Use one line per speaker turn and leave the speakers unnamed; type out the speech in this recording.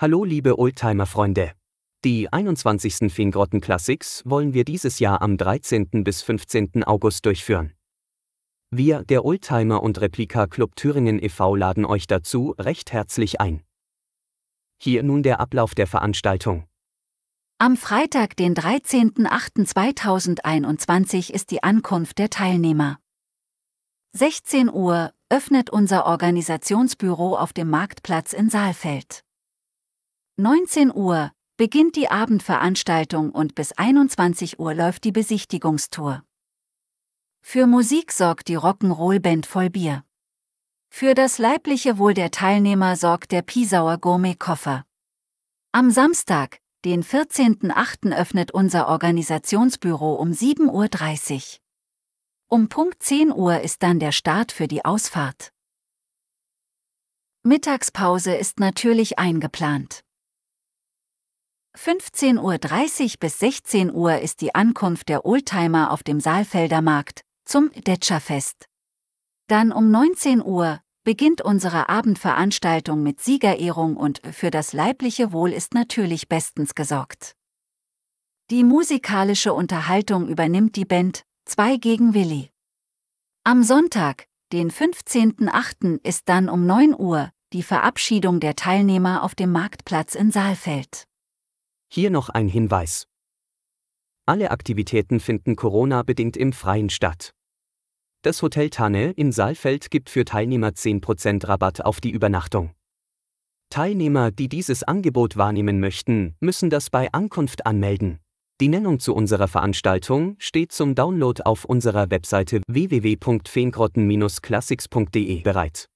Hallo liebe Oldtimer-Freunde. Die 21. Fingrotten Classics wollen wir dieses Jahr am 13. bis 15. August durchführen. Wir, der Oldtimer und Replika Club Thüringen e.V., laden euch dazu recht herzlich ein. Hier nun der Ablauf der Veranstaltung.
Am Freitag, den 13.08.2021, ist die Ankunft der Teilnehmer. 16 Uhr öffnet unser Organisationsbüro auf dem Marktplatz in Saalfeld. 19 Uhr beginnt die Abendveranstaltung und bis 21 Uhr läuft die Besichtigungstour. Für Musik sorgt die Rock'n'Roll-Band voll Bier. Für das leibliche Wohl der Teilnehmer sorgt der Pisauer Gourmet-Koffer. Am Samstag, den 14.08. öffnet unser Organisationsbüro um 7.30 Uhr. Um Punkt 10 Uhr ist dann der Start für die Ausfahrt. Mittagspause ist natürlich eingeplant. 15.30 Uhr bis 16 Uhr ist die Ankunft der Oldtimer auf dem Saalfelder Markt zum Detscherfest. Dann um 19 Uhr beginnt unsere Abendveranstaltung mit Siegerehrung und für das leibliche Wohl ist natürlich bestens gesorgt. Die musikalische Unterhaltung übernimmt die Band 2 gegen Willi. Am Sonntag, den 15.08., ist dann um 9 Uhr die Verabschiedung der Teilnehmer auf dem Marktplatz in Saalfeld.
Hier noch ein Hinweis. Alle Aktivitäten finden Corona-bedingt im Freien statt. Das Hotel Tanne in Saalfeld gibt für Teilnehmer 10% Rabatt auf die Übernachtung. Teilnehmer, die dieses Angebot wahrnehmen möchten, müssen das bei Ankunft anmelden. Die Nennung zu unserer Veranstaltung steht zum Download auf unserer Webseite www.feengrotten-classics.de bereit.